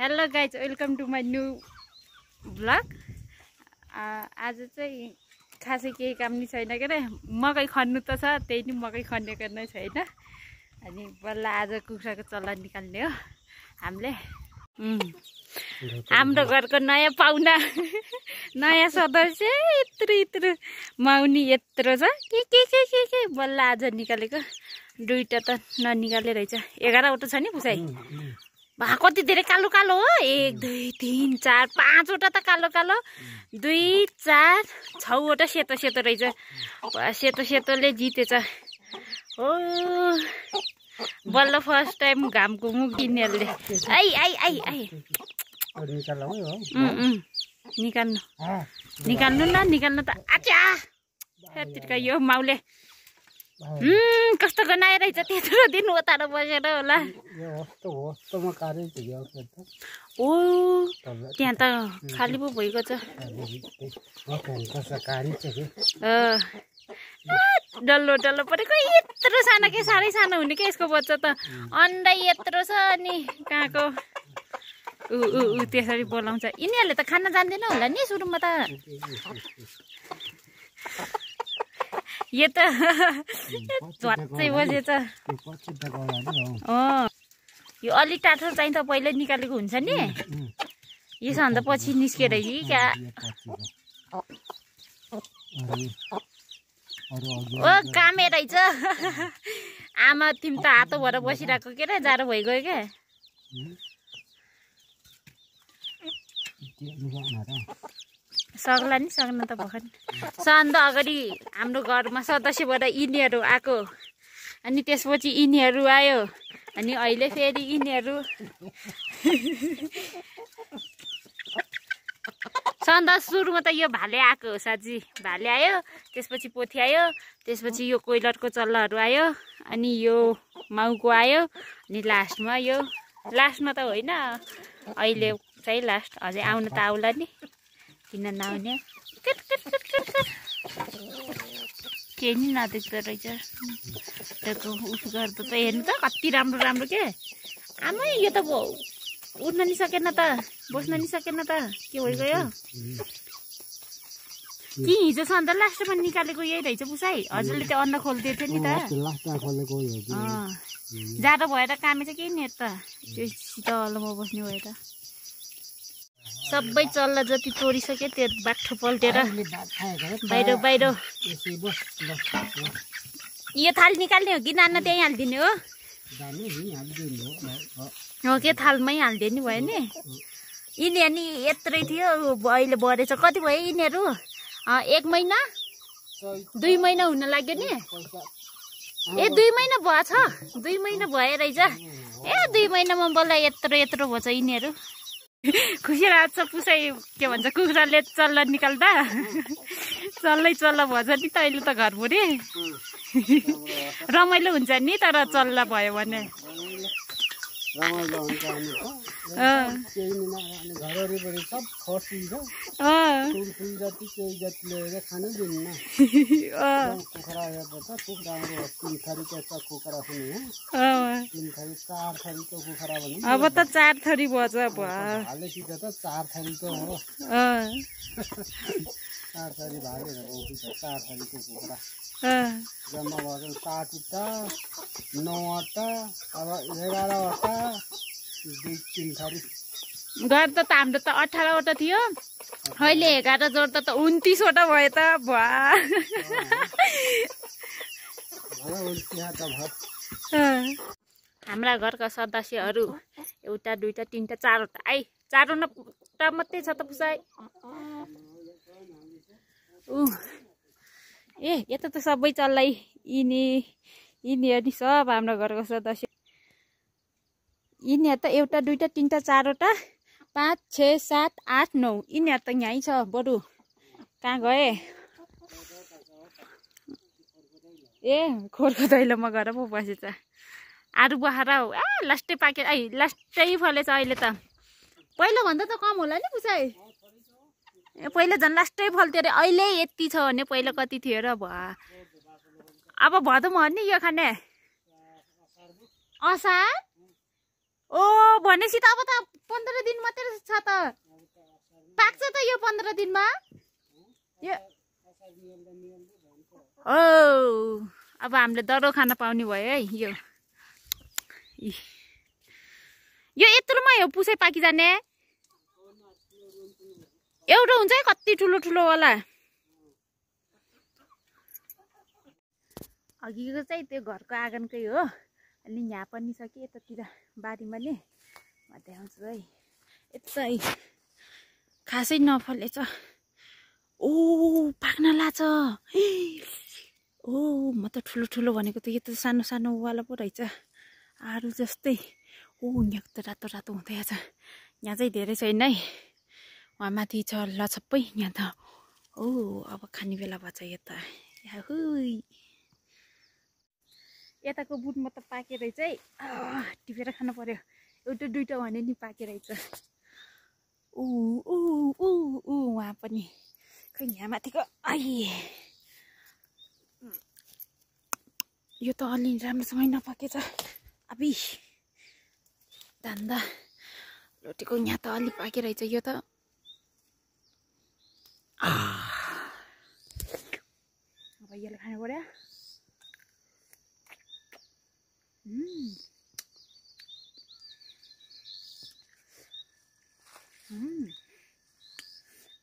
hello guys welcome to my new blog आज चाहिँ खासै केही काम नि छैन के अरे मकै खन्नु त छ त्यही नि मकै खनेको नै छैन अनि बल्ल आज कुखुराको चल्ला निकाल्ने हो हामीले हाम्रो घरको नयाँ पाहुना नयाँ सदस्य यत्रो यत्रो माउनी यत्रो छ के के के के के बल्ल आज निकालेको दुईवटा त ननिकाले रहेछ एघारवटा छ नि उसै भा कति धेरै कालो कालो हो एक दुई तिन चार पाँचवटा त कालो कालो दुई चार छवटा सेतो सेतो रहेछ सेतो सेतोले जितेछ हो बल्ल फर्स्ट टाइम घामको मुख किन्नेहरूले आई आई आइ आई निकाल्नु निकाल्नु न निकाल्नु त आचा यो माउले कस्तो गनाए रहेछ त्यत्रो दिन ओतारो बसेर होला ओ त्यहाँ त खाली पो भइगयो छ डल्लो डल्लो परेको यत्रो सानो के साह्रै सानो हुने क्या यसको बच्चा त अन्डा यत्रो छ नि कहाँको ऊ ऊ ऊ त्यसरी बोलाउँछ यिनीहरूले त खान जान्दैन होला नि सुरुमा त यो त झट्टै बजे त यो अलि टाठो चाहिँ त पहिल्यै निकालेको हुन्छ नि यसोभन्दा पछि निस्केर कि क्या ओ कामे रहेछ आमा तिमी त हातो भएर बसिरहेको के रे जाडो भइगयो क्या सग्ला नि सक्न त भर्खर सन्द अगाडि हाम्रो घरमा सदस्यबाट यिनीहरू आएको अनि त्यसपछि यिनीहरू आयो अनि अहिले फेरि यिनीहरू सन्द सुरुमा त यो भाले आएको हो साजी भाले आयो त्यसपछि पोथी आयो त्यसपछि यो कोइलरको चल्लाहरू आयो अनि यो माउको आयो अनि लास्टमा यो लास्टमा त होइन अहिले चाहिँ लास्ट अझै आउनु त आउला नि किन नआउने केही नि नदेख्दो रहेछ त्यहाँको उस गर्दा त हेर्नु त कति राम्रो राम्रो के आमै यो त उड्न नि सकेन त बस्न नि सकेन त के भइगयो कि हिजो त लास्टमा निकालेको यही रहेछ पुसाइ हजुरले त्यो अन्न खोलिदिएको थियो नि त जाडो भएर कामै छ केही नि त त्यो शीतलमा बस्ने त सबै चल्ला जति तोडिसक्यो त्यो बाठो पल्टेर बाहिर बाहिर यो थाल निकाल्ने हो कि नाना त्यहीँ हालिदिने हो हो के थालमै हालिदिनु नि भयो नि यिनीहरू नि यत्रै थियो अहिले बढेछ कति भयो यिनीहरू एक महिना दुई महिना हुन लाग्यो नि ए दुई महिना भएछ दुई महिना भयो रहेछ ए दुई महिनामा बल्ल यत्रो यत्रो भएछ यिनीहरू खुसी लाग्छ पुसै के भन्छ कुखुराले चल्ला निकाल्दा चल्लै चल्ला भन्छ नि त अहिले त घरभरि रमाइलो हुन्छ नि तर चल्ला भयो भने रमाइलो हुन्छ घर सब फुल जति केही जति ल्याएर खानु दिन्न त तिन थरीको छ कुखुरा पनि तिन थरी चार थरीको कुखुरा अब त चार थरी भएछ हालेसित त चार थरीको हो चार थरी चार थरीको कुखुरा जम्मा भएको साठीवटा नौवटा अब एघारवटा दुई तिन थरी गर्दा त हाम्रो त अठारवटा थियो अहिले एघार जोड त उन्तिसवटा भयो त भयो हाम्रा घरका सदस्यहरू एउटा दुईवटा तिनवटा चारवटा आई चारवटा मात्रै छ त पुसाई ऊ ए यता त सबै चल्ला यिनी यिनी नि सब हाम्रो घरको सदस्य यिनीहरू त एउटा दुईवटा तिनवटा चारवटा पाँच छ सात आठ नौ यिनीहरू त यहीँ छ बरु कहाँ गए ए खोरको दैलोमा गएर पो बसेछ आरू बहारा हो ए लास्टै पाके ऐ लास्टै फलेछ अहिले त पहिलोभन्दा त कम होला नि पुसाइ पहिला झन् लास्टै फल्थ्यो अरे अहिले यति छ भने पहिला कति थियो र भयो अब म नि यो खाने असा ओ भनेपछि त अब त पन्ध्र दिन मात्रै छ त पाक्छ त यो पन्ध्र दिनमा यो ओ अब हामीले दरो खान पाउने भयो है यो यो यत्रोमा हो पुसै पाकिजाने एउटा हुन्छ है कति ठुलो ठुलोवाला अघिको चाहिँ त्यो घरको आँगनकै हो अनि यहाँ पनि छ कि यतातिर बारीमा नि म देखाउँछु है यतै खासै नफलेछ ओ पाक्न लाछ ओ म त ठुलो ठुलो भनेको त यो त सानो सानो वाला पो रहेछ आरू जस्तै ओ यहाँको त रातो रातो हुँदैछ यहाँ चाहिँ धेरै छैन है उहाँ माथि छ ल सबै यहाँ त ओ अब खाने बेला भएछ यता यताको बुट म त रहेछ है टिपेर खानु पऱ्यो एउटा दुइटा भने नि पाके रहेछ ऊ ऊ ऊ उहाँ पनि खै यहाँ माथिको आइ यो त अलि राम्रोसँगै नपाकेछ अबि धान्दा लोटेको यहाँ त अलि रहेछ यो त अब यसले खानु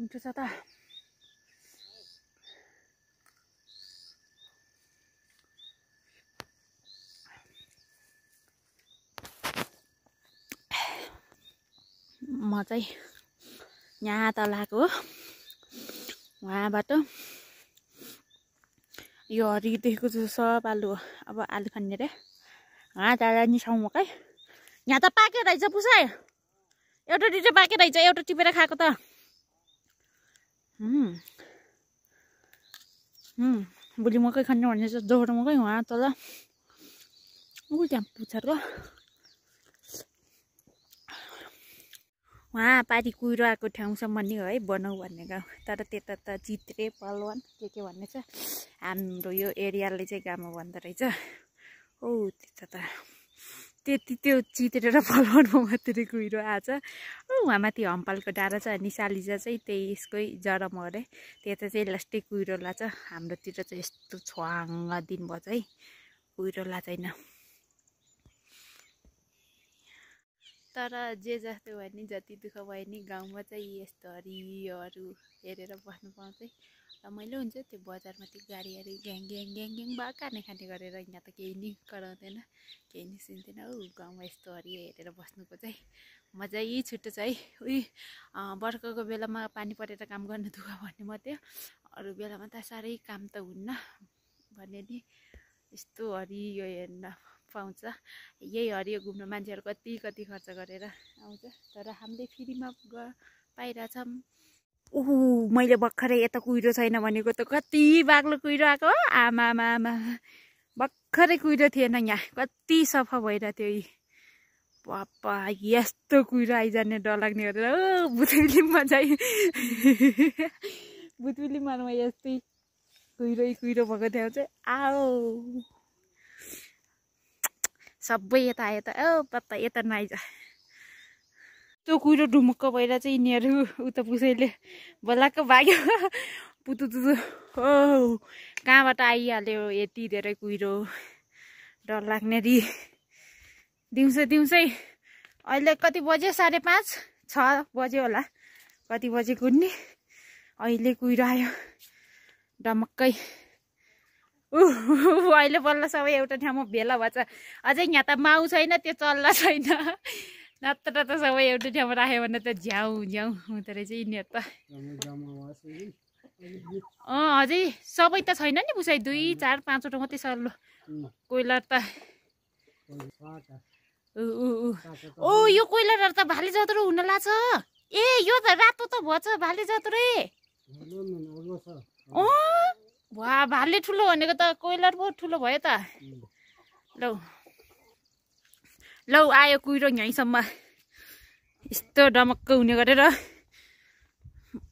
मिठो छ त म चाहिँ यहाँ त हो उहाँबाट यो हरिदेखिको छु सब आलु अब आलु खन्ने रे हाँ दादा निसाउँ म कै यहाँ त पाके रहेछ पुसा एउटा दुइटा पाके रहेछ एउटा टिपेर खाएको त भोलि मकै खन्ने भन्ने जोड मकै उहाँ तल ऊ त्यहाँ उहाँ पारि आएको ठाउँसम्म नि है बनाऊ भन्ने गाउँ तर त्यता त चित्रे पलवान के के भन्ने छ हाम्रो यो एरियाले चाहिँ गामा भन्दो रहेछ औ त्यता त त्यति त्यो र पलवानमा मात्रै कुहिरो आएछ औ उहाँ माथि हम्पालको डाँडा छ अनि सालिजा चाहिँ त्यही यसकै जरम अरे त्यता चाहिँ लास्टै कुहिरो लाछ हाम्रोतिर चाहिँ यस्तो छ्वाङ दिन भयो चाहिँ कुहिरो लाँदैन तर जे जस्तो भयो नि जति दुःख भयो नि गाउँमा चाहिँ यस्तो हरियोहरू हेरेर बस्नु पाउँछ रमाइलो हुन्छ त्यो बजारमा त्यो गाडीहरू ग्याङ ग्याङ ग्याङ ग्याङ बा काने खाने गरेर यहाँ त केही नि कराउँदैन केही नि सुन्दैन ऊ गाउँमा यस्तो हरियो हेरेर बस्नुको चाहिँ मजै छुट्टो छ है उही बर्खाको बेलामा पानी परेर काम गर्नु दुःख भन्ने मात्रै अरू बेलामा त साह्रै काम त हुन्न भने नि यस्तो हरियो हेर्न पाउँछ यही हरियो घुम्नु मान्छेहरू कति कति खर्च गरेर आउँछ तर हामीले फ्रीमा ग पाइरहेछौँ ऊ मैले भर्खरै यता कुहिरो छैन भनेको त कति बाग्लो कुहिरो आएको आमा आमा भर्खरै कुहिरो थिएन यहाँ कति सफा भइरहेको थियो यी पापा यस्तो कुहिरो आइजाने डर लाग्ने गरेर भुतुली बुतुलिममा चाहिँ मनमा यस्तै कुहिरो कुहिरो भएको थियो चाहिँ आऊ सबै यता यता ओ पत्ता यता नआइज त्यो कुहिरो ढुमुक्क भएर चाहिँ यिनीहरू उता पुसैले बोलाएको भाग्यो पुतु तुतु हो कहाँबाट आइहाल्यो यति धेरै कुहिरो डर लाग्ने रि दिउँसो दिउँसै अहिले कति बज्यो साढे पाँच छ बज्यो होला कति बजे कुद्ने अहिले कुहिरो आयो डमक्कै ऊ अहिले बल्ल सबै एउटा ठाउँमा भेला भएछ अझै यहाँ त माउ छैन त्यो चल्ला छैन नत्र त सबै एउटै ठाउँमा राख्यो भने त झ्याउ झ्याउ हुँदो रहेछ यिनीहरू त अँ अझै सबै त छैन नि उसै दुई चार पाँचवटा मात्रै सल्लो कोइलर त ओ यो कोइलरहरू त भाले जत्रो हुन लाग्छ ए यो त रातो त भएछ भाले जत्रै भुवा भाले ठुलो भनेको त कोइलर पो ठुलो भयो त लौ लौ आयो कुहिरो यहीँसम्म यस्तो डमक्क हुने गरेर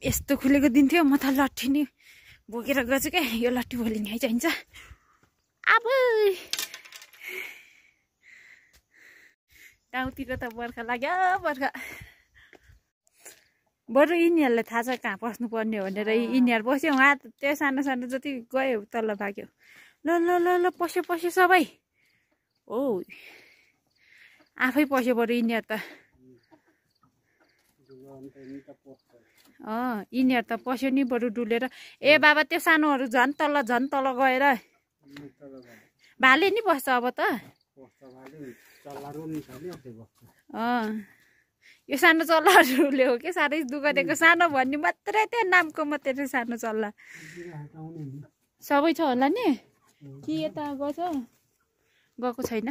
यस्तो खुलेको दिन थियो म त लट्ठी नै बोकेर गर्छु क्या यो लट्ठी भोलि यहीँ चाहिन्छ अब गाउँतिर त बर्खा लाग्यो बर्खा बरु यिनीहरूलाई थाहा छ कहाँ पस्नुपर्ने भनेर यिनीहरू बस्यो उहाँ त्यो सानो सानो जति गयो तल भाग्यो ल ल ल ल पस्यो पस्यो सबै हो आफै पस्यो बरु यिनीहरू त अँ यिनीहरू त पस्यो नि बरु डुलेर ए बाबा त्यो सानोहरू झन् तल झन् तल गएर भाले नि बस्छ अब त अँ यो सानो चल्लाहरूले हो कि साह्रै दुःख दिएको सानो भन्ने मात्रै त्यो नामको मात्रै थियो सानो चल्ला सबै छ होला नि कि यता गएछ गएको छैन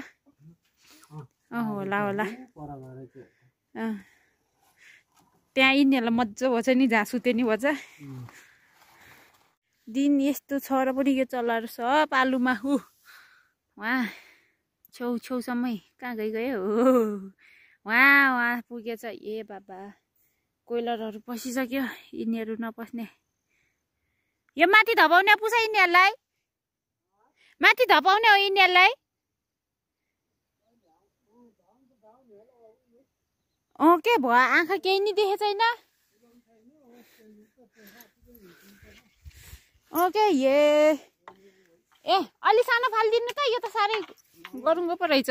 अँ होला होला अँ त्यहाँ यिनीहरूलाई मजा भएछ नि जहाँ सुते नि भएछ दिन यस्तो छ र पनि यो चल्लाहरू सब आलुमा हु वहाँ छेउछेउसम्मै कहाँ गइ गयो हो उहाँ उहाँ पुगेछ ए बाबा कोइलरहरू पसिसक्यो यिनीहरू नपस्ने यो माथि धपाउने पुछ यिनीहरूलाई माथि धपाउने हो यिनीहरूलाई अँ के भयो आँखा केही नि देखेको छैन ओके ये ए अलि सानो फालिदिनु त यो त साह्रै गरुङ्गो पो रहेछ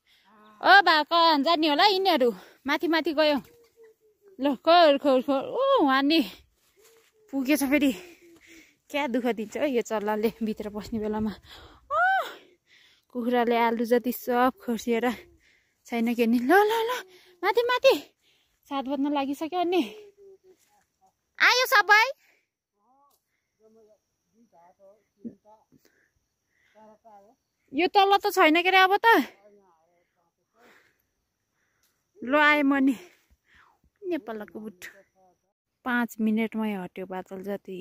ओ बा कहाँ जाने होला यिनीहरू माथि माथि गयो ल खोर खोर खोर ओ वहाँ नि पुगेछ फेरि क्या दुःख दिन्छ है यो चल्लाले भित्र पस्ने बेलामा ओ कुखुराले आलु जति सब खोर्सिएर छैन के नि ल ल ल माथि माथि सात बज्न लागिसक्यो अनि आयो सबै यो तल्लो त छैन के अरे अब त लो आएँ म नि नेपालको बुट पाँच मिनटमै हट्यो बादल जति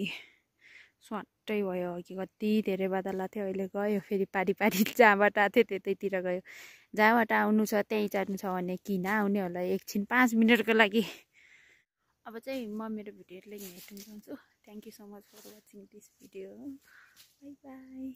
स्वाटै भयो कि कति धेरै बादल आएको थियो अहिले गयो फेरि पारी पारी जहाँबाट आएको थियो त्यतैतिर गयो जहाँबाट आउनु छ त्यहीँ चढ्नु छ भने किन आउनेहरूलाई एकछिन पाँच मिनटको लागि अब चाहिँ म मेरो भिडियोहरूले हेर्नु चाहन्छु thank you so much for watching this video bye by